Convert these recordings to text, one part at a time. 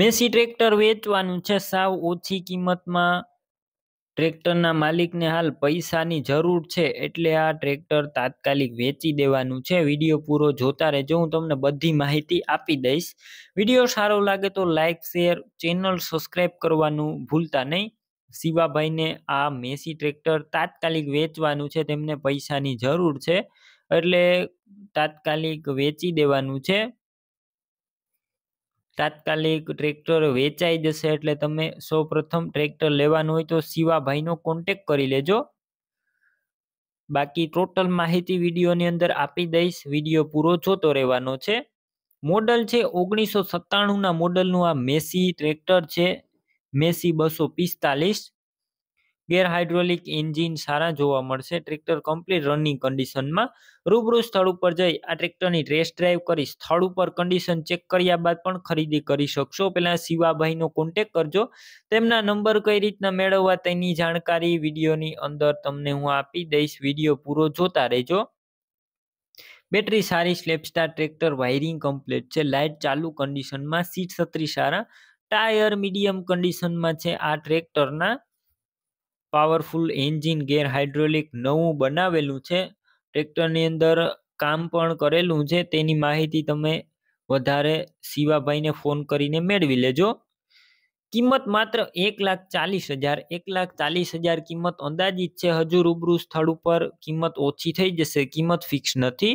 Massey tractor વેચવાનું છે સાવ ઓછી કિંમતમાં ટ્રેક્ટરના માલિકને હાલ પૈસાની જરૂર છે એટલે આ ટ્રેક્ટર તાત્કાલિક વેચી દેવાનું છે વિડીયો પૂરો જોતા રહેજો હું તમને બધી માહિતી આપી દઈશ વિડીયો સારો લાગે તો લાઇક શેર ચેનલ સબસ્ક્રાઈબ કરવાનું ભૂલતા નહીં શિવાભાઈને આ મેસી ટ્રેક્ટર તાત્કાલિક વેચવાનું છે તેમને પૈસાની જરૂર છે એટલે તાત્કાલિક વેચી દેવાનું છે તાત્કાલિક ટ્રેક્ટર વેચાઈ જશે એટલે તમે સૌપ્રથમ ટ્રેક્ટર લેવાનું હોય તો શિવાભાઈનો કોન્ટેક કરી લેજો બાકી ટોટલ માહિતી વિડીયોની અંદર આપી દઈશ વિડીયો પૂરો જોતો રહેવાનો છે મોડલ છે ઓગણીસો સત્તાણુંના મોડલનું આ મેસી ટ્રેક્ટર છે મેસી બસો પિસ્તાલીસ ગેર હાઇડ્રોલિક એન્જિન સારા જોવા મળશે ટ્રેક્ટર કમ્પ્લીટ રનિંગ કન્ડિશનમાં રૂબરૂ સ્થળ ઉપર જઈ આ ટ્રેક્ટરની રેસ ડ્રાઈવ કરી સ્થળ ઉપર કન્ડિશન ચેક કર્યા બાદ પણ ખરીદી કરી શકશો પહેલાં શિવાભાઈનો કોન્ટેક કરજો તેમના નંબર કઈ રીતના મેળવવા તેની જાણકારી વિડીયોની અંદર તમને હું આપી દઈશ વિડીયો પૂરો જોતા રહેજો બેટરી સારી સ્લેપસ્ટાર ટ્રેક્ટર વાયરિંગ કમ્પ્લીટ છે લાઇટ ચાલુ કન્ડિશનમાં સીટ છત્રી સારા ટાયર મીડિયમ કન્ડિશનમાં છે આ ટ્રેક્ટરના પાવરફુલ એન્જિન ગેર હાઇડ્રોલિક નવું બનાવેલું છે ટ્રેક્ટરની અંદર કામ પણ કરેલું છે તેની માહિતી તમે વધારે શિવાભાઈને ફોન કરીને મેળવી લેજો કિંમત માત્ર એક લાખ ચાલીસ હજાર એક લાખ ચાલીસ હજાર કિંમત અંદાજિત છે હજુ રૂબરૂ સ્થળ ઉપર કિંમત ઓછી થઈ જશે કિંમત ફિક્સ નથી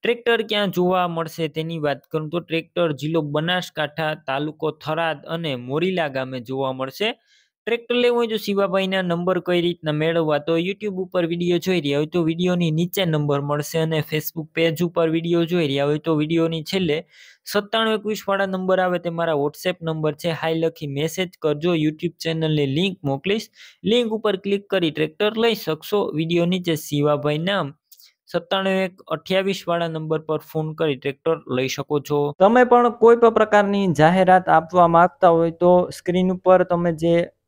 ટ્રેક્ટર ક્યાં જોવા મળશે તેની વાત કરું તો ટ્રેક્ટર જિલ્લો બનાસકાંઠા તાલુકો થરાદ અને મોરીલા ગામે જોવા મળશે ટ્રેક્ટર લેવું હોય તો શિવાભાઈના નંબર કઈ રીતના મેળવવા તો યુટ્યુબ ઉપર વિડીયો જોઈ રહ્યા હોય તો વિડીયોની નીચે નંબર મળશે અને ફેસબુક પેજ ઉપર વિડીયો જોઈ રહ્યા હોય તો વિડીયોની છેલ્લે સત્તાણું એકવીસવાળા નંબર આવે તે મારા વોટ્સએપ નંબર છે હાઈ લખી મેસેજ કરજો યુટ્યુબ ચેનલની લિંક મોકલીશ લિંક ઉપર ક્લિક કરી ટ્રેક્ટર લઈ શકશો વિડીયો નીચે શિવાભાઈ નામ સત્તાણું એક અઠ્યાવીસ વાળા નંબર પર ફોન કરી ટ્રેક્ટર લઈ શકો છો તમે પણ કોઈ પણ પ્રકારની જાહેરાત આપવા માંગતા હોય તો સ્ક્રીન ઉપર તમે જે